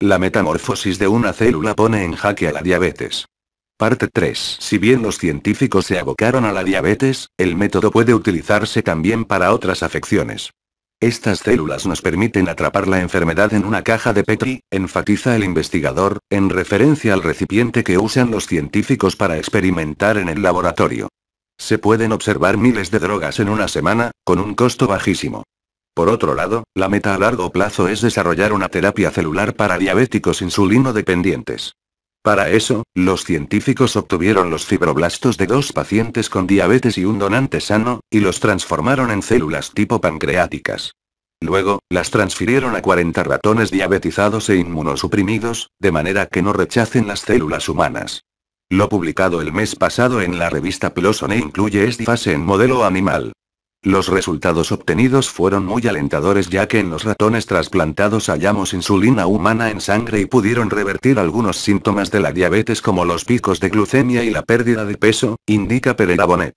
La metamorfosis de una célula pone en jaque a la diabetes. Parte 3. Si bien los científicos se abocaron a la diabetes, el método puede utilizarse también para otras afecciones. Estas células nos permiten atrapar la enfermedad en una caja de Petri, enfatiza el investigador, en referencia al recipiente que usan los científicos para experimentar en el laboratorio. Se pueden observar miles de drogas en una semana, con un costo bajísimo. Por otro lado, la meta a largo plazo es desarrollar una terapia celular para diabéticos dependientes. Para eso, los científicos obtuvieron los fibroblastos de dos pacientes con diabetes y un donante sano, y los transformaron en células tipo pancreáticas. Luego, las transfirieron a 40 ratones diabetizados e inmunosuprimidos, de manera que no rechacen las células humanas. Lo publicado el mes pasado en la revista Plosone incluye esta fase en modelo animal. Los resultados obtenidos fueron muy alentadores ya que en los ratones trasplantados hallamos insulina humana en sangre y pudieron revertir algunos síntomas de la diabetes como los picos de glucemia y la pérdida de peso, indica Pereira Bonet.